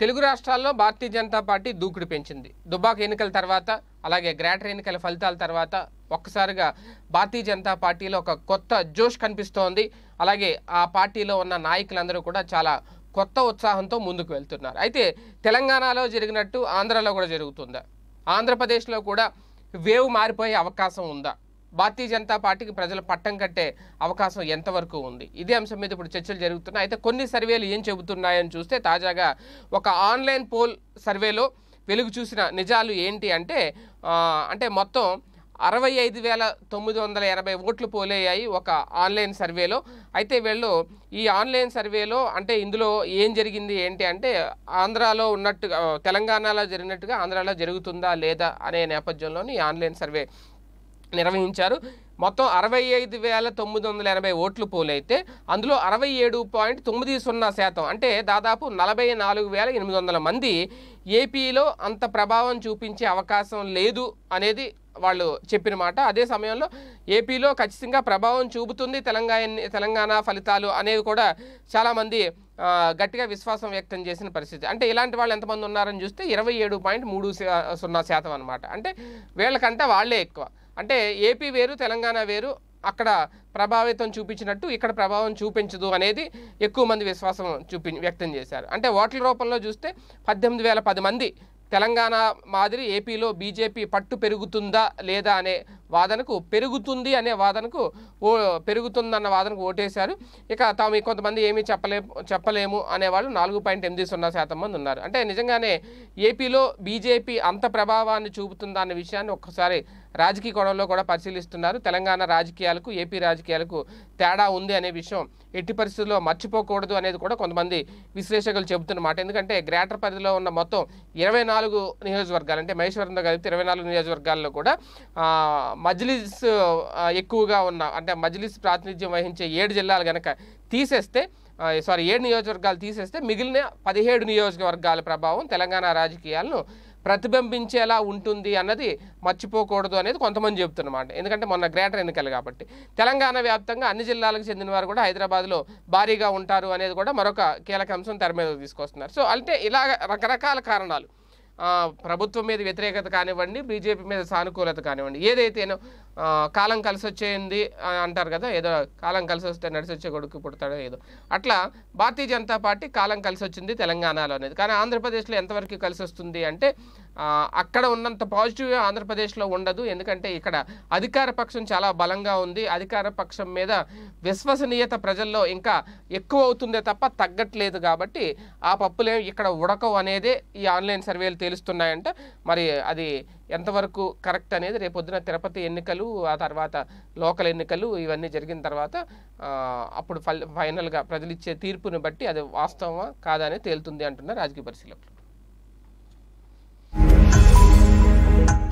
తెలుగు రాష్ట్రాల్లో భారతీయ జనతా పార్టీ దూకుడు పెంచింది దుబాక్ ఎన్నికల తర్వాత అలాగే గ్రేటర్ ఎన్నికల ఫలితాల తర్వాత ఒక్కసారిగా భారతీయ జనతా పార్టీలో ఒక కొత్త జోష్ కనిపిస్తోంది అలాగే ఆ పార్టీలో ఉన్న నాయకులందరూ కూడా చాలా కొత్త ఉత్సాహంతో ముందుకు వెళ్తున్నారు అయితే తెలంగాణలో జరిగినట్టు ఆంధ్రలో కూడా జరుగుతుందా ఆంధ్రప్రదేశ్లో కూడా వేవ్ మారిపోయే అవకాశం ఉందా భారతీయ జనతా పార్టీకి ప్రజలు పట్టం కట్టే అవకాశం ఎంతవరకు ఉంది ఇదే అంశం మీద ఇప్పుడు చర్చలు జరుగుతున్నాయి అయితే కొన్ని సర్వేలు ఏం చెబుతున్నాయని చూస్తే తాజాగా ఒక ఆన్లైన్ పోల్ సర్వేలో వెలుగు చూసిన నిజాలు ఏంటి అంటే అంటే మొత్తం అరవై ఐదు వేల తొమ్మిది వందల ఎనభై ఓట్లు పోలయ్యాయి ఒక ఆన్లైన్ సర్వేలో అయితే వీళ్ళు ఈ ఆన్లైన్ సర్వేలో అంటే ఇందులో ఏం జరిగింది ఏంటి అంటే ఆంధ్రాలో ఉన్నట్టుగా తెలంగాణలో జరిగినట్టుగా ఆంధ్రాలో జరుగుతుందా లేదా అనే నేపథ్యంలోని ఆన్లైన్ సర్వే నిర్వహించారు మొత్తం అరవై ఐదు వేల తొమ్మిది వందల ఎనభై ఓట్లు పోలైతే అందులో అరవై ఏడు పాయింట్ తొమ్మిది సున్నా శాతం అంటే దాదాపు నలభై నాలుగు వేల ఎనిమిది వందల మంది ఏపీలో అంత ప్రభావం చూపించే అవకాశం లేదు అనేది వాళ్ళు చెప్పిన మాట అదే సమయంలో ఏపీలో ఖచ్చితంగా ప్రభావం చూపుతుంది తెలంగాణ తెలంగాణ ఫలితాలు అనేవి కూడా చాలామంది గట్టిగా విశ్వాసం వ్యక్తం చేసిన పరిస్థితి అంటే ఇలాంటి వాళ్ళు ఎంతమంది ఉన్నారని చూస్తే ఇరవై ఏడు పాయింట్ మూడు సున్నా శాతం అనమాట అంటే వీళ్ళకంటే వాళ్ళే ఎక్కువ అంటే ఏపీ వేరు తెలంగాణ వేరు అక్కడ ప్రభావితం చూపించినట్టు ఇక్కడ ప్రభావం చూపించదు అనేది ఎక్కువ మంది విశ్వాసం చూపి వ్యక్తం చేశారు అంటే ఓట్ల రూపంలో చూస్తే పద్దెనిమిది వేల పది మంది తెలంగాణ మాదిరి ఏపీలో బీజేపీ పట్టు పెరుగుతుందా లేదా అనే వాదనకు పెరుగుతుంది అనే వాదనకు ఓ పెరుగుతుందన్న వాదనకు ఓటేశారు ఇక తాము కొంతమంది ఏమీ చెప్పలే చెప్పలేము అనేవాళ్ళు నాలుగు పాయింట్ ఎనిమిది సున్నా శాతం మంది ఉన్నారు అంటే నిజంగానే ఏపీలో బీజేపీ అంత ప్రభావాన్ని చూపుతుందా విషయాన్ని ఒక్కసారి రాజకీయ కోణంలో కూడా పరిశీలిస్తున్నారు తెలంగాణ రాజకీయాలకు ఏపీ రాజకీయాలకు తేడా ఉంది అనే విషయం ఎట్టి పరిస్థితుల్లో మర్చిపోకూడదు అనేది కూడా కొంతమంది విశ్లేషకులు చెబుతున్నమాట ఎందుకంటే గ్రేటర్ పరిధిలో ఉన్న మొత్తం ఇరవై నాలుగు నియోజకవర్గాలు అంటే మహేశ్వరంతో కలిపి ఇరవై నాలుగు నియోజకవర్గాల్లో కూడా మజ్లిస్ ఎక్కువగా ఉన్న అంటే మజ్లిస్ ప్రాతినిధ్యం వహించే ఏడు జిల్లాలు కనుక తీసేస్తే సారీ ఏడు నియోజకవర్గాలు తీసేస్తే మిగిలిన పదిహేడు నియోజకవర్గాల ప్రభావం తెలంగాణ రాజకీయాలను ప్రతిబింబించేలా ఉంటుంది అన్నది మర్చిపోకూడదు అనేది కొంతమంది చెబుతున్నమాట ఎందుకంటే మొన్న గ్రేటర్ ఎన్నికలు కాబట్టి తెలంగాణ వ్యాప్తంగా అన్ని జిల్లాలకు చెందిన వారు కూడా హైదరాబాద్లో భారీగా ఉంటారు అనేది కూడా మరొక కీలక అంశం తెర మీద తీసుకొస్తున్నారు సో అంటే ఇలా రకరకాల కారణాలు ప్రభుత్వం మీద వ్యతిరేకత కానివ్వండి బీజేపీ మీద సానుకూలత కానివ్వండి ఏదైతే కాలం కలిసి వచ్చేది అంటారు కదా ఏదో కాలం కలిసి వస్తే నడిసి వచ్చే కొడుకు పుడతాడో ఏదో అట్లా భారతీయ జనతా పార్టీ కాలం కలిసి వచ్చింది తెలంగాణలో అనేది కానీ ఆంధ్రప్రదేశ్లో ఎంతవరకు కలిసి వస్తుంది అంటే అక్కడ ఉన్నంత పాజిటివ్ ఆంధ్రప్రదేశ్లో ఉండదు ఎందుకంటే ఇక్కడ అధికార పక్షం చాలా బలంగా ఉంది అధికార పక్షం మీద విశ్వసనీయత ప్రజల్లో ఇంకా ఎక్కువ అవుతుందే తప్ప తగ్గట్లేదు కాబట్టి ఆ పప్పులే ఇక్కడ ఉడకవు అనేదే ఈ ఆన్లైన్ సర్వేలు తేలుస్తున్నాయంటే మరి అది ఎంతవరకు కరెక్ట్ అనేది రేపొద్దున తిరుపతి ఎన్నికలు ఆ తర్వాత లోకల్ ఎన్నికలు ఇవన్నీ జరిగిన తర్వాత అప్పుడు ఫైనల్గా ప్రజలు ఇచ్చే తీర్పును బట్టి అది వాస్తవమా కాదా అనేది తేలుతుంది అంటున్నారు రాజకీయ పరిశీలకులు